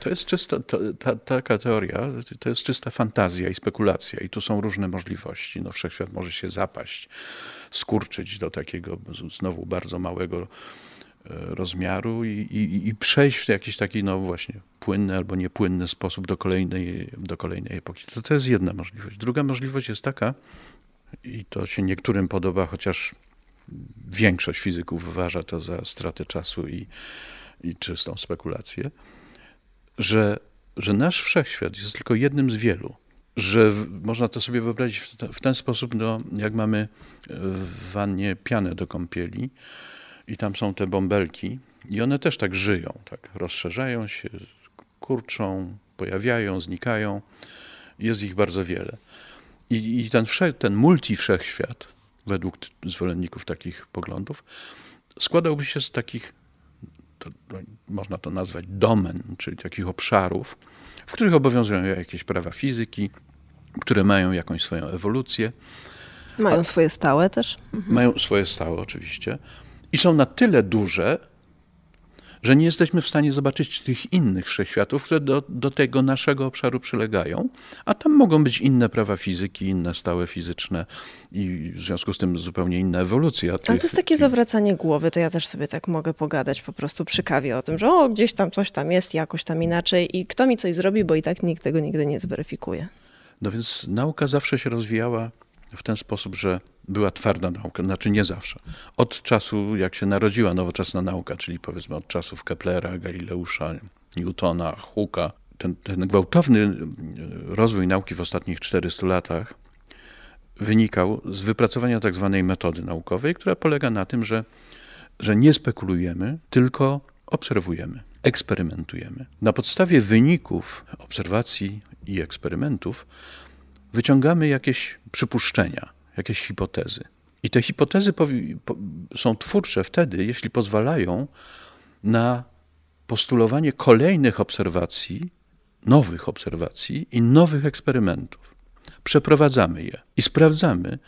To jest czysta, to, ta, taka teoria, to jest czysta fantazja i spekulacja i tu są różne możliwości. No wszechświat może się zapaść, skurczyć do takiego znowu bardzo małego E, rozmiaru i, i, i, przejść w jakiś taki, no właśnie, płynny albo niepłynny sposób do kolejnej, do kolejnej epoki. To, to jest jedna możliwość. Druga możliwość jest taka, i to się niektórym podoba, chociaż większość fizyków uważa to za stratę czasu i, i czystą spekulację, że, że nasz wszechświat jest tylko jednym z wielu że w, można to sobie wyobrazić w, w ten sposób, no, jak mamy w wannie pianę do kąpieli, i tam są te bąbelki i one też tak żyją, tak rozszerzają się, kurczą, pojawiają, znikają. Jest ich bardzo wiele. I, i ten, wszech, ten multi-wszechświat, według zwolenników takich poglądów, składałby się z takich, to, no, można to nazwać domen, czyli takich obszarów, w których obowiązują jakieś prawa fizyki, które mają jakąś swoją ewolucję. Mają swoje stałe też? Mhm. Mają swoje stałe, oczywiście i są na tyle duże, że nie jesteśmy w stanie zobaczyć tych innych wszechświatów, które do, do tego naszego obszaru przylegają, a tam mogą być inne prawa fizyki, inne stałe fizyczne i w związku z tym zupełnie inna ewolucja. Tych... Ale to jest takie zawracanie głowy, to ja też sobie tak mogę pogadać po prostu przy kawie o tym, że o, gdzieś tam coś tam jest, jakoś tam inaczej i kto mi coś zrobi, bo i tak nikt tego nigdy nie zweryfikuje. No więc nauka zawsze się rozwijała w ten sposób, że była twarda nauka, znaczy nie zawsze. Od czasu, jak się narodziła nowoczesna nauka, czyli powiedzmy od czasów Keplera, Galileusza, Newtona, Hooka, ten, ten gwałtowny e, rozwój nauki w ostatnich 400 latach wynikał z wypracowania tak zwanej metody naukowej, która polega na tym, że, że nie spekulujemy, tylko obserwujemy, eksperymentujemy. Na podstawie wyników obserwacji i eksperymentów wyciągamy jakieś przypuszczenia jakieś hipotezy. I te hipotezy są twórcze wtedy, jeśli pozwalają na postulowanie kolejnych obserwacji, nowych obserwacji i nowych eksperymentów. Przeprowadzamy je i sprawdzamy,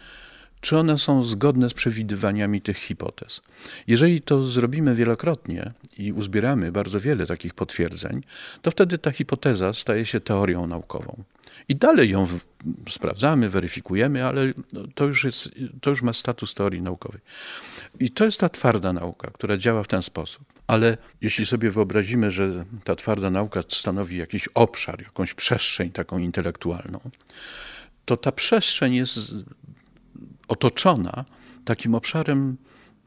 czy one są zgodne z przewidywaniami tych hipotez. Jeżeli to zrobimy wielokrotnie i uzbieramy bardzo wiele takich potwierdzeń, to wtedy ta hipoteza staje się teorią naukową. I dalej ją sprawdzamy, weryfikujemy, ale to już, jest, to już ma status teorii naukowej. I to jest ta twarda nauka, która działa w ten sposób. Ale jeśli sobie wyobrazimy, że ta twarda nauka stanowi jakiś obszar, jakąś przestrzeń taką intelektualną, to ta przestrzeń jest otoczona takim obszarem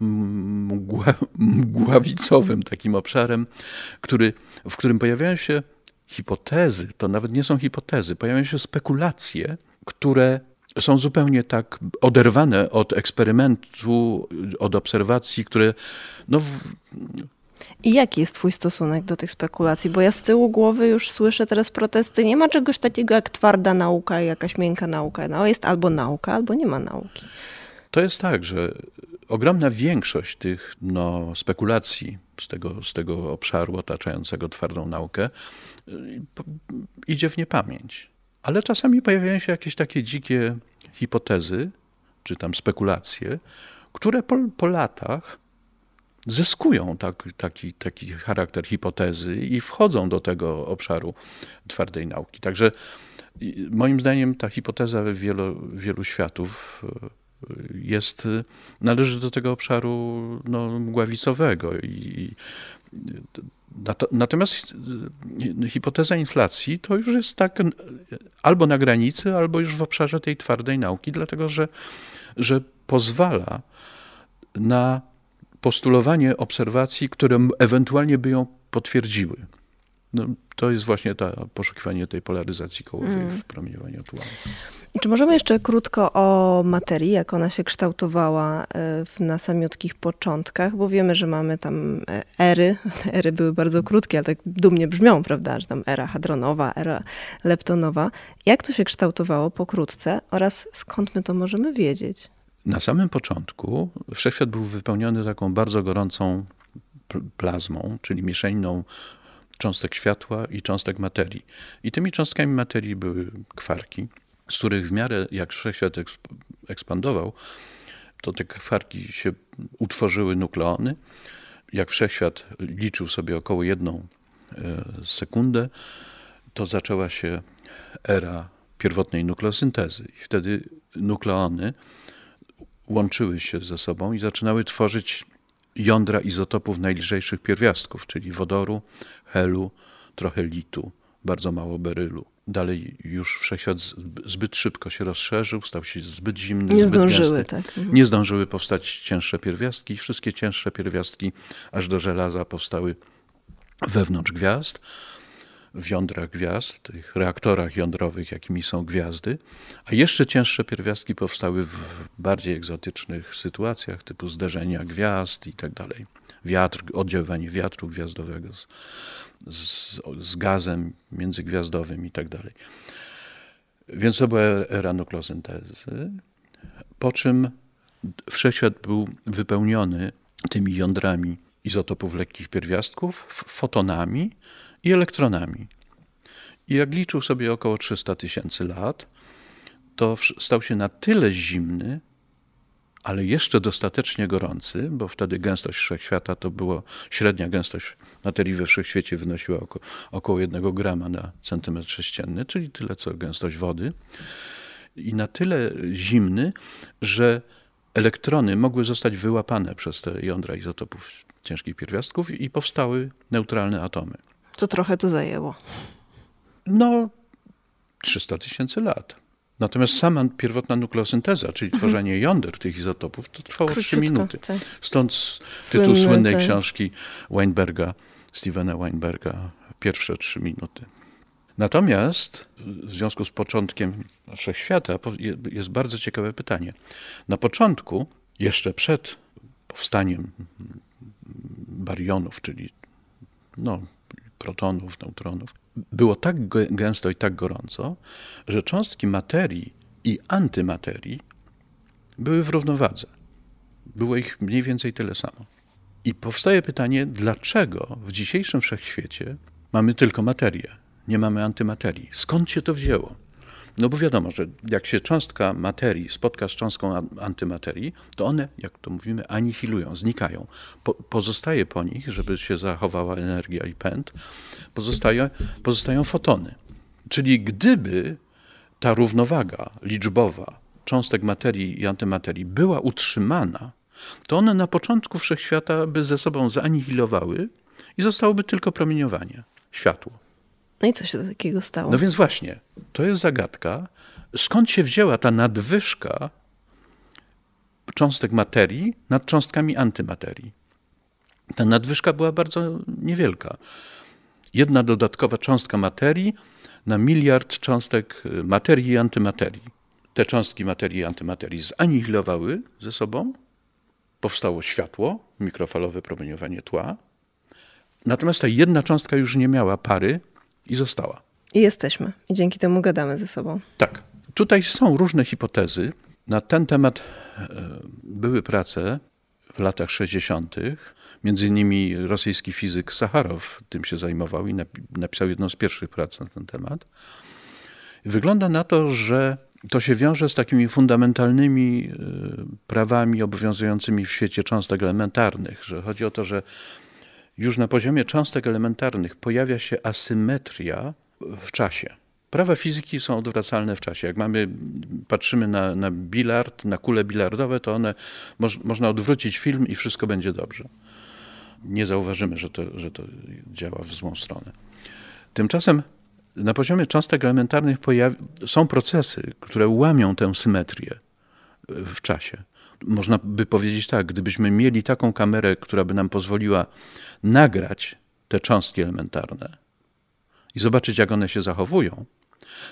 mm, mgła, mgławicowym, takim obszarem, który, w którym pojawiają się hipotezy, to nawet nie są hipotezy, pojawiają się spekulacje, które są zupełnie tak oderwane od eksperymentu, od obserwacji, które no, i jaki jest Twój stosunek do tych spekulacji? Bo ja z tyłu głowy już słyszę teraz protesty. Nie ma czegoś takiego jak twarda nauka i jakaś miękka nauka. No jest albo nauka, albo nie ma nauki. To jest tak, że ogromna większość tych no, spekulacji z tego, z tego obszaru otaczającego twardą naukę y, idzie w niepamięć. Ale czasami pojawiają się jakieś takie dzikie hipotezy, czy tam spekulacje, które po, po latach zyskują tak, taki, taki charakter hipotezy i wchodzą do tego obszaru twardej nauki. Także moim zdaniem ta hipoteza wielu, wielu światów e, jest, e, należy do tego obszaru no, mgławicowego. I, natomiast e, hipoteza inflacji to już jest tak albo na granicy, albo już w obszarze tej twardej nauki, dlatego że, że pozwala na postulowanie obserwacji, które ewentualnie by ją potwierdziły. No, to jest właśnie ta, poszukiwanie tej polaryzacji kołowej mm. w promieniowaniu tułaru. Czy możemy jeszcze krótko o materii, jak ona się kształtowała e, na samiutkich początkach, bo wiemy, że mamy tam e, ery, te ery były bardzo krótkie, ale tak dumnie brzmią, prawda, że tam era hadronowa, era leptonowa. Jak to się kształtowało pokrótce oraz skąd my to możemy wiedzieć? Na samym początku wszechświat był wypełniony taką bardzo gorącą plazmą, czyli mieszaniną cząstek światła i cząstek materii. I tymi cząstkami materii były kwarki, z których w miarę jak wszechświat ekspandował, to te kwarki się utworzyły nukleony. Jak wszechświat liczył sobie około jedną e, sekundę, to zaczęła się era pierwotnej nukleosyntezy. I wtedy nukleony łączyły się ze sobą i zaczynały tworzyć jądra izotopów najlżejszych pierwiastków, czyli wodoru, helu, trochę litu, bardzo mało berylu. Dalej już wszechświat zbyt szybko się rozszerzył, stał się zbyt zimny. Nie zbyt zdążyły, miasty. tak. Mhm. Nie zdążyły powstać cięższe pierwiastki i wszystkie cięższe pierwiastki aż do żelaza powstały wewnątrz gwiazd w jądrach gwiazd, tych reaktorach jądrowych, jakimi są gwiazdy, a jeszcze cięższe pierwiastki powstały w bardziej egzotycznych sytuacjach, typu zderzenia gwiazd i tak dalej. Wiatr, oddziaływanie wiatru gwiazdowego z, z, z gazem międzygwiazdowym i tak dalej. Więc to była era nuklozyntezy, po czym wszechświat był wypełniony tymi jądrami izotopów lekkich pierwiastków, fotonami, i elektronami. I jak liczył sobie około 300 tysięcy lat, to stał się na tyle zimny, ale jeszcze dostatecznie gorący, bo wtedy gęstość wszechświata to było, średnia gęstość materii we wszechświecie wynosiła oko, około 1 grama na centymetr sześcienny, czyli tyle co gęstość wody. I na tyle zimny, że elektrony mogły zostać wyłapane przez te jądra izotopów ciężkich pierwiastków i powstały neutralne atomy. To trochę to zajęło. No, 300 tysięcy lat. Natomiast sama pierwotna nukleosynteza, czyli mhm. tworzenie jąder tych izotopów, to trwało Króciutko, 3 minuty. Tak. Stąd tytuł słynnej tak. książki Weinberga, Stevena Weinberga, pierwsze 3 minuty. Natomiast w związku z początkiem wszechświata jest bardzo ciekawe pytanie. Na początku, jeszcze przed powstaniem barionów, czyli no, protonów, neutronów. Było tak gęsto i tak gorąco, że cząstki materii i antymaterii były w równowadze. Było ich mniej więcej tyle samo. I powstaje pytanie, dlaczego w dzisiejszym wszechświecie mamy tylko materię, nie mamy antymaterii? Skąd się to wzięło? No bo wiadomo, że jak się cząstka materii spotka z cząstką antymaterii, to one, jak to mówimy, anihilują, znikają. Po, pozostaje po nich, żeby się zachowała energia i pęd, pozostaje, pozostają fotony. Czyli gdyby ta równowaga liczbowa cząstek materii i antymaterii była utrzymana, to one na początku wszechświata by ze sobą zanihilowały i zostałoby tylko promieniowanie, światło. No i co się do takiego stało? No więc właśnie, to jest zagadka. Skąd się wzięła ta nadwyżka cząstek materii nad cząstkami antymaterii? Ta nadwyżka była bardzo niewielka. Jedna dodatkowa cząstka materii na miliard cząstek materii i antymaterii. Te cząstki materii i antymaterii zanihilowały ze sobą, powstało światło, mikrofalowe promieniowanie tła. Natomiast ta jedna cząstka już nie miała pary, i została. I jesteśmy. I dzięki temu gadamy ze sobą. Tak. Tutaj są różne hipotezy. Na ten temat e, były prace w latach 60. Między innymi rosyjski fizyk Sacharow tym się zajmował i napisał jedną z pierwszych prac na ten temat. Wygląda na to, że to się wiąże z takimi fundamentalnymi e, prawami obowiązującymi w świecie cząstek elementarnych, że chodzi o to, że już na poziomie cząstek elementarnych pojawia się asymetria w czasie. Prawa fizyki są odwracalne w czasie. Jak mamy, patrzymy na, na bilard, na kule bilardowe, to one moż, można odwrócić film i wszystko będzie dobrze. Nie zauważymy, że to, że to działa w złą stronę. Tymczasem na poziomie cząstek elementarnych są procesy, które łamią tę symetrię w czasie. Można by powiedzieć tak, gdybyśmy mieli taką kamerę, która by nam pozwoliła nagrać te cząstki elementarne i zobaczyć, jak one się zachowują,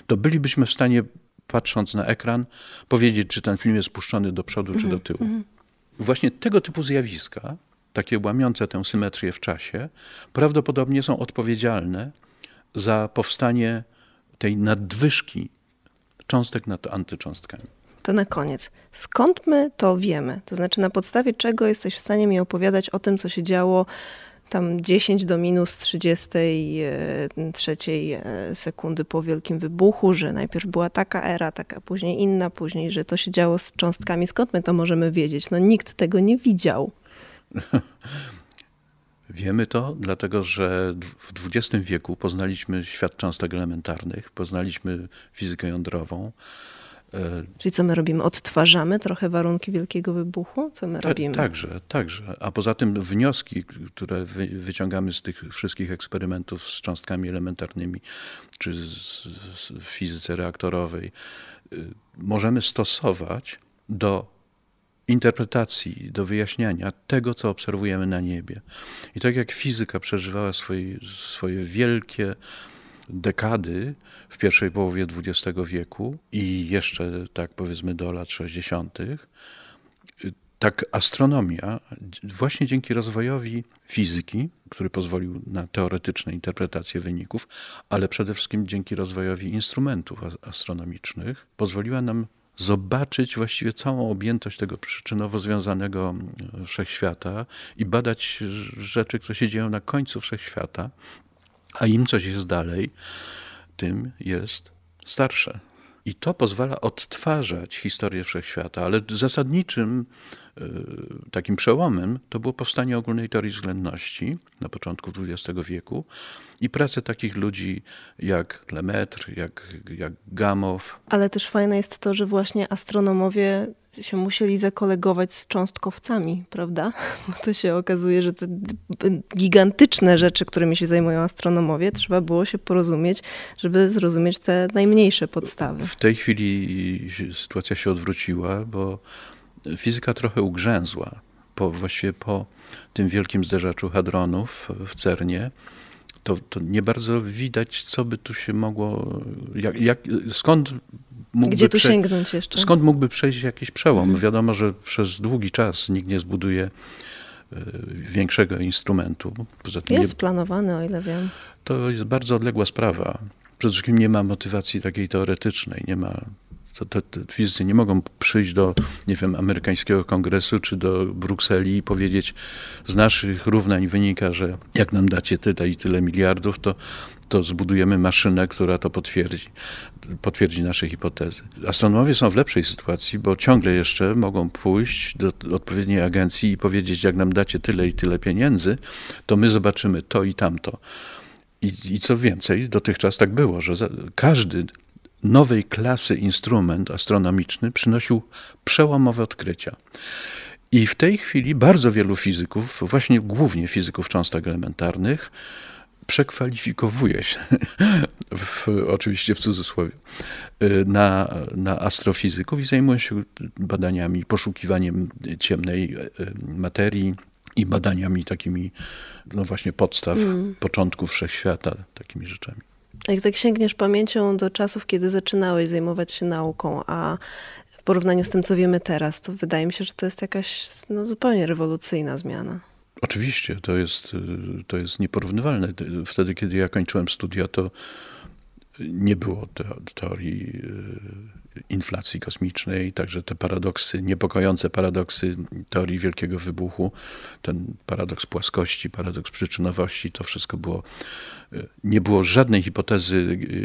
to bylibyśmy w stanie, patrząc na ekran, powiedzieć, czy ten film jest puszczony do przodu, czy do mhm, tyłu. Mhm. Właśnie tego typu zjawiska, takie łamiące tę symetrię w czasie, prawdopodobnie są odpowiedzialne za powstanie tej nadwyżki cząstek nad antycząstkami to na koniec. Skąd my to wiemy? To znaczy, na podstawie czego jesteś w stanie mi opowiadać o tym, co się działo tam 10 do minus 33 e, e, sekundy po wielkim wybuchu, że najpierw była taka era, taka później inna, później, że to się działo z cząstkami. Skąd my to możemy wiedzieć? No nikt tego nie widział. Wiemy to, dlatego że w XX wieku poznaliśmy świat cząstek elementarnych, poznaliśmy fizykę jądrową, E, Czyli co my robimy? Odtwarzamy trochę warunki wielkiego wybuchu? Co my tak, robimy? także, także. A poza tym wnioski, które wy, wyciągamy z tych wszystkich eksperymentów z cząstkami elementarnymi czy z, z fizyce reaktorowej, y, możemy stosować do interpretacji, do wyjaśniania tego, co obserwujemy na niebie. I tak jak fizyka przeżywała swoje, swoje wielkie dekady w pierwszej połowie XX wieku i jeszcze tak powiedzmy do lat 60. Tak astronomia właśnie dzięki rozwojowi fizyki, który pozwolił na teoretyczne interpretacje wyników, ale przede wszystkim dzięki rozwojowi instrumentów astronomicznych pozwoliła nam zobaczyć właściwie całą objętość tego przyczynowo związanego mm, wszechświata i badać rzeczy, które się dzieją na końcu wszechświata, a im coś jest dalej, tym jest starsze. I to pozwala odtwarzać historię wszechświata, ale zasadniczym Y, takim przełomem to było powstanie ogólnej teorii względności na początku XX wieku i prace takich ludzi jak Lemaitre, jak, jak Gamow. Ale też fajne jest to, że właśnie astronomowie się musieli zakolegować z cząstkowcami, prawda? Bo to się okazuje, że te gigantyczne rzeczy, którymi się zajmują astronomowie, trzeba było się porozumieć, żeby zrozumieć te najmniejsze podstawy. W tej chwili sytuacja się odwróciła, bo fizyka trochę ugrzęzła. Po, właściwie po tym wielkim zderzaczu hadronów w CERNie, to, to nie bardzo widać, co by tu się mogło, jak, jak, skąd mógłby Gdzie tu prze... sięgnąć jeszcze? Skąd mógłby przejść jakiś przełom? Wiadomo, że przez długi czas nikt nie zbuduje e, większego instrumentu. Poza tym jest nie... planowany, o ile wiem. To jest bardzo odległa sprawa. Przede wszystkim nie ma motywacji takiej teoretycznej, nie ma to, to, to fizycy nie mogą przyjść do, nie wiem, amerykańskiego kongresu czy do Brukseli i powiedzieć, z naszych równań wynika, że jak nam dacie tyle i tyle miliardów, to, to zbudujemy maszynę, która to potwierdzi, potwierdzi nasze hipotezy. Astronomowie są w lepszej sytuacji, bo ciągle jeszcze mogą pójść do odpowiedniej agencji i powiedzieć, jak nam dacie tyle i tyle pieniędzy, to my zobaczymy to i tamto. I, I co więcej, dotychczas tak było, że każdy nowej klasy instrument astronomiczny przynosił przełomowe odkrycia. I w tej chwili bardzo wielu fizyków, właśnie głównie fizyków cząstek elementarnych, przekwalifikowuje się, w, oczywiście w cudzysłowie, y, na, na astrofizyków i zajmują się badaniami, poszukiwaniem ciemnej y, y, materii i badaniami takimi, no właśnie podstaw, mm. początków wszechświata, takimi rzeczami. Jak tak sięgniesz pamięcią do czasów, kiedy zaczynałeś zajmować się nauką, a w porównaniu z tym, co wiemy teraz, to wydaje mi się, że to jest jakaś no, zupełnie rewolucyjna zmiana. Oczywiście, to jest, y, to jest nieporównywalne. Wtedy, kiedy ja kończyłem studia, to nie było teorii y, inflacji kosmicznej, także te paradoksy, niepokojące paradoksy teorii wielkiego wybuchu, ten paradoks płaskości, paradoks przyczynowości, to wszystko było, y, nie było żadnej hipotezy,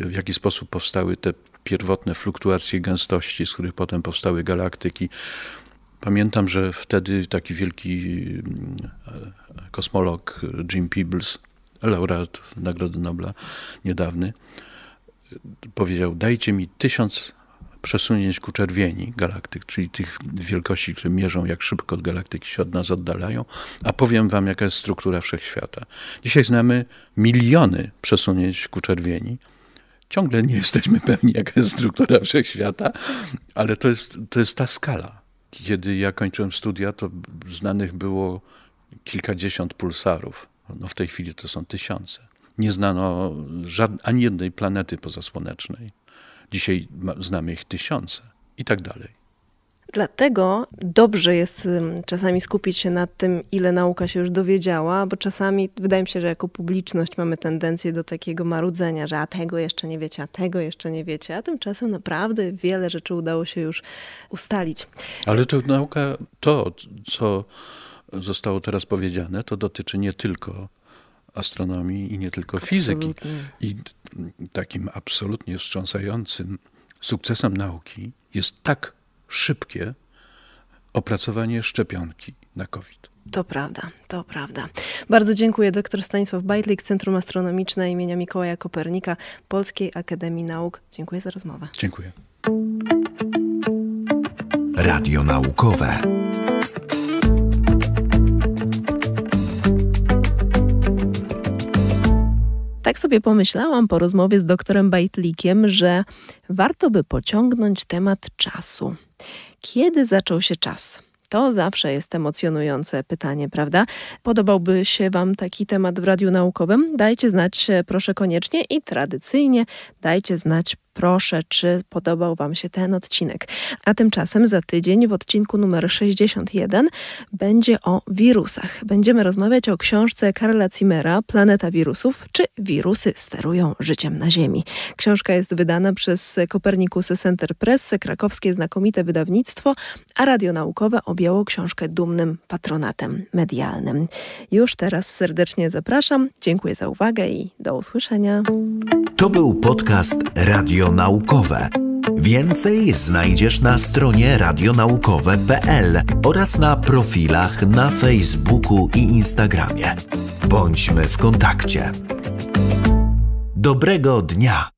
y, w jaki sposób powstały te pierwotne fluktuacje gęstości, z których potem powstały galaktyki. Pamiętam, że wtedy taki wielki kosmolog Jim Peebles, laureat Nagrody Nobla niedawny, powiedział: Dajcie mi tysiąc przesunięć ku czerwieni galaktyk, czyli tych wielkości, które mierzą, jak szybko od galaktyki się od nas oddalają, a powiem wam, jaka jest struktura wszechświata. Dzisiaj znamy miliony przesunięć ku czerwieni. Ciągle nie jesteśmy pewni, jaka jest struktura wszechświata, ale to jest, to jest ta skala. Kiedy ja kończyłem studia, to znanych było kilkadziesiąt pulsarów. No w tej chwili to są tysiące nie znano ani jednej planety pozasłonecznej. Dzisiaj znamy ich tysiące i tak dalej. Dlatego dobrze jest czasami skupić się na tym, ile nauka się już dowiedziała, bo czasami wydaje mi się, że jako publiczność mamy tendencję do takiego marudzenia, że a tego jeszcze nie wiecie, a tego jeszcze nie wiecie, a tymczasem naprawdę wiele rzeczy udało się już ustalić. Ale to nauka, to co zostało teraz powiedziane, to dotyczy nie tylko astronomii i nie tylko fizyki. Absolutnie. I takim absolutnie wstrząsającym sukcesem nauki jest tak szybkie opracowanie szczepionki na COVID. To prawda, to prawda. Bardzo dziękuję dr Stanisław Bajtlik, Centrum Astronomiczne imienia Mikołaja Kopernika Polskiej Akademii Nauk. Dziękuję za rozmowę. Dziękuję. Radio Naukowe. Tak sobie pomyślałam po rozmowie z doktorem Bajtlikiem, że warto by pociągnąć temat czasu. Kiedy zaczął się czas? To zawsze jest emocjonujące pytanie, prawda? Podobałby się Wam taki temat w Radiu Naukowym? Dajcie znać proszę koniecznie i tradycyjnie dajcie znać proszę, czy podobał Wam się ten odcinek. A tymczasem za tydzień w odcinku numer 61 będzie o wirusach. Będziemy rozmawiać o książce Karla Zimmera Planeta wirusów, czy wirusy sterują życiem na Ziemi. Książka jest wydana przez Kopernikus Center Press, krakowskie znakomite wydawnictwo, a Radio Naukowe objęło książkę dumnym patronatem medialnym. Już teraz serdecznie zapraszam, dziękuję za uwagę i do usłyszenia. To był podcast Radio Radio Naukowe. Więcej znajdziesz na stronie radionaukowe.pl oraz na profilach na Facebooku i Instagramie. Bądźmy w kontakcie. Dobrego dnia!